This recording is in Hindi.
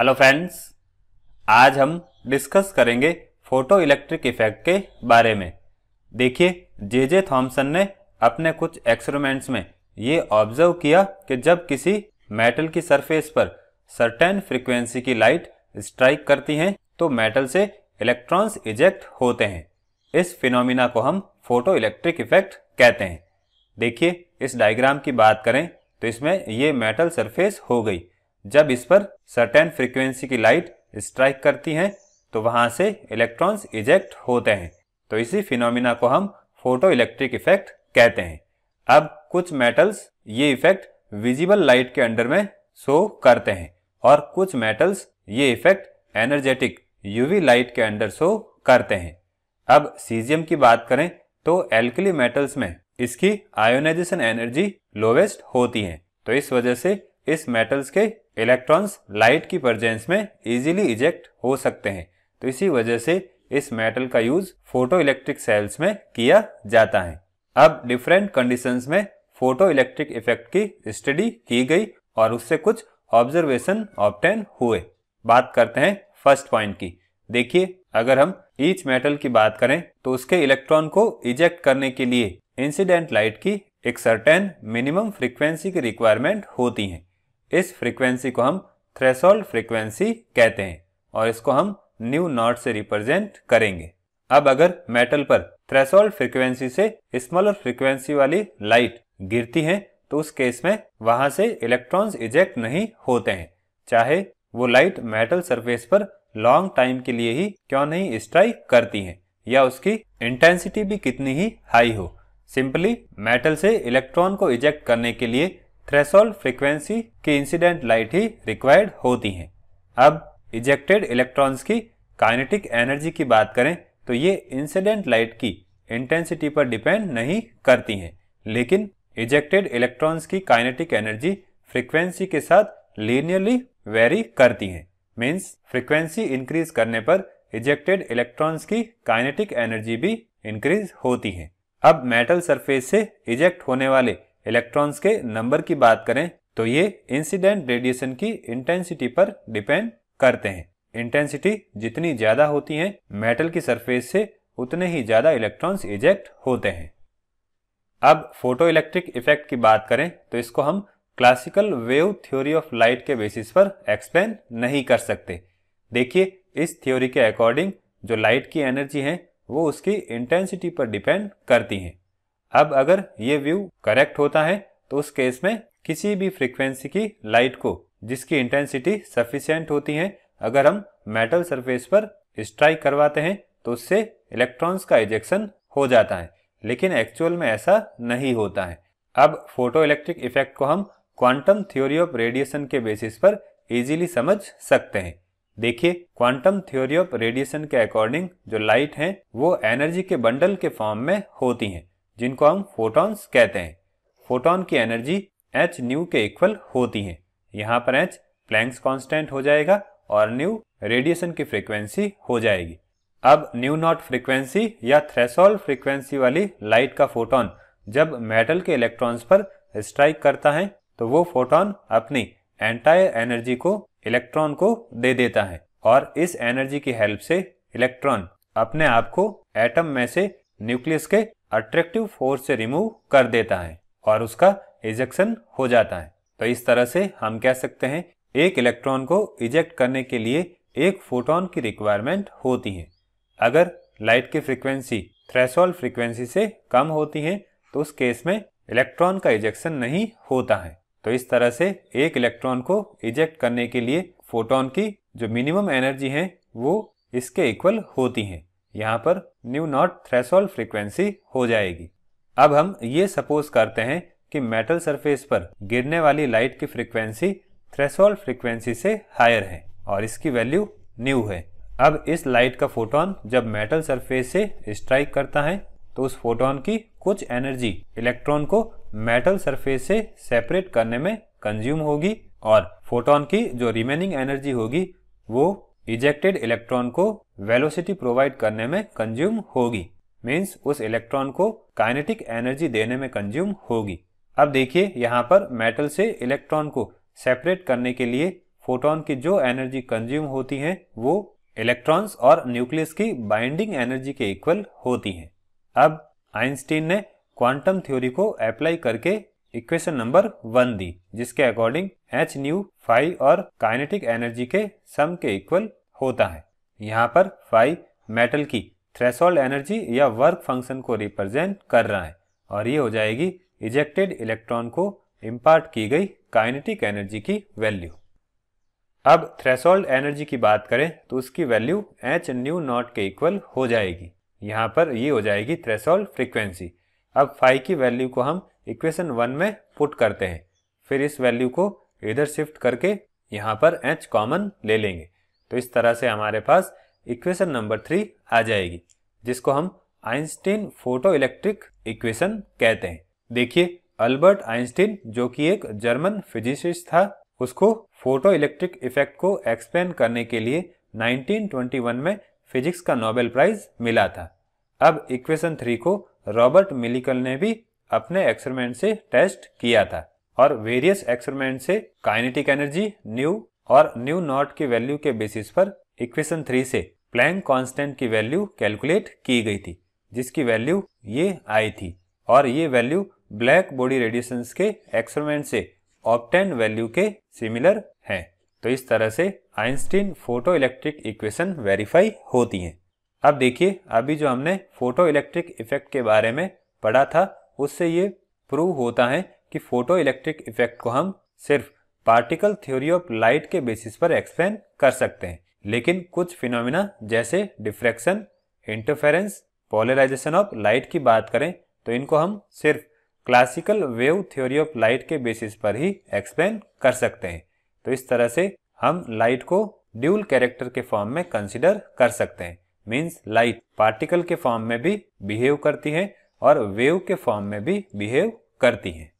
हेलो फ्रेंड्स आज हम डिस्कस करेंगे फोटो इलेक्ट्रिक इफेक्ट के बारे में देखिए जे जे थॉम्सन ने अपने कुछ एक्सपेरिमेंट्स में ये ऑब्जर्व किया कि जब किसी मेटल की सरफेस पर सर्टेन फ्रीक्वेंसी की लाइट स्ट्राइक करती हैं तो मेटल से इलेक्ट्रॉन्स इजेक्ट होते हैं इस फिनोमिना को हम फोटो इलेक्ट्रिक इफेक्ट कहते हैं देखिए इस डायग्राम की बात करें तो इसमें ये मेटल सरफेस हो गई जब इस पर सर्टेन फ्रीक्वेंसी की लाइट स्ट्राइक करती है तो वहां से इलेक्ट्रॉन्स इजेक्ट होते हैं तो इसी फिनोमिना को हम फोटो इलेक्ट्रिक इफेक्ट कहते हैं अब कुछ मेटल्स ये इफेक्ट विजिबल लाइट के अंडर में शो करते हैं और कुछ मेटल्स ये इफेक्ट एनर्जेटिक यूवी लाइट के अंडर शो करते हैं अब सीजियम की बात करें तो एल्कली मेटल्स में इसकी आयोनाइजेशन एनर्जी लोवेस्ट होती है तो इस वजह से इस मेटल्स के इलेक्ट्रॉन्स लाइट की प्रजेंस में इजीली इजेक्ट हो सकते हैं तो इसी वजह से इस मेटल का यूज फोटो इलेक्ट्रिक सेल्स में किया जाता है अब डिफरेंट कंडीशंस में फोटो इलेक्ट्रिक इफेक्ट की स्टडी की गई और उससे कुछ ऑब्जर्वेशन ऑप्टेन हुए बात करते हैं फर्स्ट पॉइंट की देखिए अगर हम ईच मेटल की बात करें तो उसके इलेक्ट्रॉन को इजेक्ट करने के लिए इंसिडेंट लाइट की एक सर्टेन मिनिमम फ्रिक्वेंसी की रिक्वायरमेंट होती है इस फ्रीक्वेंसी को हम थ्रेसोल्ड फ्रीक्वेंसी कहते हैं और इसको हम न्यू नॉट से रिप्रेजेंट करेंगे अब अगर मेटल पर थ्रेसोल्ड फ्रीक्वेंसी से स्मॉलर फ्रीक्वेंसी वाली लाइट गिरती है तो उस केस में वहां से इलेक्ट्रॉन्स इजेक्ट नहीं होते हैं चाहे वो लाइट मेटल सरफेस पर लॉन्ग टाइम के लिए ही क्यों नहीं स्ट्राइक करती है या उसकी इंटेंसिटी भी कितनी ही हाई हो सिंपली मेटल से इलेक्ट्रॉन को इजेक्ट करने के लिए थ्रेसोल्ड फ्रीक्वेंसी की इंसिडेंट लाइट ही रिक्वायर्ड होती हैं अब इजेक्टेड इलेक्ट्रॉन्स की काइनेटिक एनर्जी की बात करें तो ये इंसिडेंट लाइट की इंटेंसिटी पर डिपेंड नहीं करती हैं लेकिन इजेक्टेड इलेक्ट्रॉन्स की काइनेटिक एनर्जी फ्रीक्वेंसी के साथ लीनियरली वेरी करती हैं मीन्स फ्रीक्वेंसी इंक्रीज करने पर इजेक्टेड इलेक्ट्रॉन्स की काइनेटिक एनर्जी भी इंक्रीज होती है अब मेटल सरफेस से इजेक्ट होने वाले इलेक्ट्रॉन्स के नंबर की बात करें तो ये इंसिडेंट रेडिएशन की इंटेंसिटी पर डिपेंड करते हैं इंटेंसिटी जितनी ज्यादा होती है मेटल की सरफेस से उतने ही ज्यादा इलेक्ट्रॉन्स इजेक्ट होते हैं अब फोटो इलेक्ट्रिक इफेक्ट की बात करें तो इसको हम classical wave theory of light के बेसिस पर एक्सप्लेन नहीं कर सकते देखिए इस थ्योरी के अकॉर्डिंग जो लाइट की एनर्जी है वो उसकी इंटेंसिटी पर डिपेंड करती हैं अब अगर ये व्यू करेक्ट होता है तो उस केस में किसी भी फ्रीक्वेंसी की लाइट को जिसकी इंटेंसिटी सफिशियंट होती है अगर हम मेटल सरफेस पर स्ट्राइक करवाते हैं तो उससे इलेक्ट्रॉन्स का इजेक्शन हो जाता है लेकिन एक्चुअल में ऐसा नहीं होता है अब फोटो इलेक्ट्रिक इफेक्ट को हम क्वांटम थ्योरी ऑफ रेडिएशन के बेसिस पर इजीली समझ सकते हैं देखिए क्वांटम थ्योरी ऑफ रेडिएशन के अकॉर्डिंग जो लाइट है वो एनर्जी के बंडल के फॉर्म में होती है जिनको हम फोटॉन्स कहते हैं फोटॉन की एनर्जी एच न्यू के इक्वल होती है यहाँ पर एच प्लैंक्स कांस्टेंट हो जाएगा और न्यू रेडिएशन की फ्रीक्वेंसी हो जाएगी अब न्यू नॉट फ्रीक्वेंसी या थ्रेसोल फ्रीक्वेंसी वाली लाइट का फोटोन जब मेटल के इलेक्ट्रॉन्स पर स्ट्राइक करता है तो वो फोटोन अपनी एंटायर एनर्जी को इलेक्ट्रॉन को दे देता है और इस एनर्जी की हेल्प से इलेक्ट्रॉन अपने आप को एटम में से न्यूक्लियस के अट्रैक्टिव फोर्स से रिमूव कर देता है और उसका इजेक्शन हो जाता है तो इस तरह से हम कह सकते हैं एक इलेक्ट्रॉन को इजेक्ट करने के लिए एक फोटोन की रिक्वायरमेंट होती है अगर लाइट की फ्रीक्वेंसी थ्रेसोल्ड फ्रीक्वेंसी से कम होती है तो उस केस में इलेक्ट्रॉन का इजेक्शन नहीं होता है तो इस तरह से एक इलेक्ट्रॉन को इजेक्ट करने के लिए फोटोन की जो मिनिमम एनर्जी है वो इसके इक्वल होती है यहाँ पर न्यू नॉट थ्रेसोल फ्रीक्वेंसी हो जाएगी अब हम ये सपोज करते हैं कि मेटल सरफेस पर गिरने वाली लाइट की फ्रीक्वेंसी थ्रेसोल फ्रीक्वेंसी से हायर है और इसकी वैल्यू न्यू है अब इस लाइट का फोटोन जब मेटल सरफेस से स्ट्राइक करता है तो उस फोटोन की कुछ एनर्जी इलेक्ट्रॉन को मेटल सरफेस से सेपरेट करने में कंज्यूम होगी और फोटोन की जो रिमेनिंग एनर्जी होगी वो इजेक्टेड इलेक्ट्रॉन को वेलोसिटी प्रोवाइड करने में कंज्यूम होगी मीन्स उस इलेक्ट्रॉन को काइनेटिक एनर्जी देने में कंज्यूम होगी अब देखिए यहाँ पर मेटल से इलेक्ट्रॉन को सेपरेट करने के लिए फोटोन की जो एनर्जी कंज्यूम होती है वो इलेक्ट्रॉन्स और न्यूक्लियस की बाइंडिंग एनर्जी के इक्वल होती है अब आइंस्टीन ने क्वांटम थ्योरी को अप्लाई करके इक्वेशन नंबर वन दी जिसके अकॉर्डिंग एच न्यू फाइव और काइनेटिक एनर्जी के सम के इक्वल होता है यहाँ पर फाइव मेटल की थ्रेसोल्ड एनर्जी या वर्क फंक्शन को रिप्रेजेंट कर रहा है और ये हो जाएगी इजेक्टेड इलेक्ट्रॉन को इम्पार्ट की गई काइनेटिक एनर्जी की वैल्यू अब थ्रेसोल्ड एनर्जी की बात करें तो उसकी वैल्यू एच न्यू नॉट के इक्वल हो जाएगी यहाँ पर ये हो जाएगी थ्रेसोल्ड फ्रीक्वेंसी अब फाइव की वैल्यू को हम इक्वेशन वन में पुट करते हैं फिर इस वैल्यू को इधर शिफ्ट करके यहाँ पर एच कॉमन ले लेंगे तो इस तरह से हमारे पास इक्वेशन नंबर थ्री आ जाएगी जिसको हम आइंस्टीन फोटो इलेक्ट्रिक इक्वेशन कहते हैं देखिए अल्बर्ट आइंस्टीन जो कि एक जर्मन फिजिसिस्ट था उसको फोटो इलेक्ट्रिक इफेक्ट को एक्सप्लेन करने के लिए 1921 में फिजिक्स का नोबेल प्राइज मिला था अब इक्वेशन थ्री को रॉबर्ट मिलिकल ने भी अपने एक्सपेरिमेंट से टेस्ट किया था और वेरियस एक्सपेरिमेंट से काइनेटिक एनर्जी न्यू और न्यू नॉट की वैल्यू के बेसिस पर इक्वेशन थ्री से प्लैंक कांस्टेंट की वैल्यू कैलकुलेट की गई थी जिसकी वैल्यू ये आई थी और ये वैल्यू ब्लैक बॉडी रेडिएशन के एक्सपेरिमेंट से ऑप्टेन वैल्यू के सिमिलर हैं तो इस तरह से Einstein photoelectric equation verify होती है अब देखिए अभी जो हमने फोटो इलेक्ट्रिक इफेक्ट के बारे में पढ़ा था उससे ये प्रूव होता है कि फोटो इलेक्ट्रिक इफेक्ट को हम सिर्फ पार्टिकल थ्योरी ऑफ लाइट के बेसिस पर एक्सप्लेन कर सकते हैं लेकिन कुछ फिनोमिना जैसे diffraction interference polarisation of light की बात करें तो इनको हम सिर्फ classical wave theory of light के बेसिस पर ही एक्सप्लेन कर सकते हैं तो इस तरह से हम लाइट को ड्यूल कैरेक्टर के फॉर्म में कंसिडर कर सकते हैं मीन्स लाइट पार्टिकल के फॉर्म में भी बिहेव करती है और वेव के फॉर्म में भी बिहेव करती है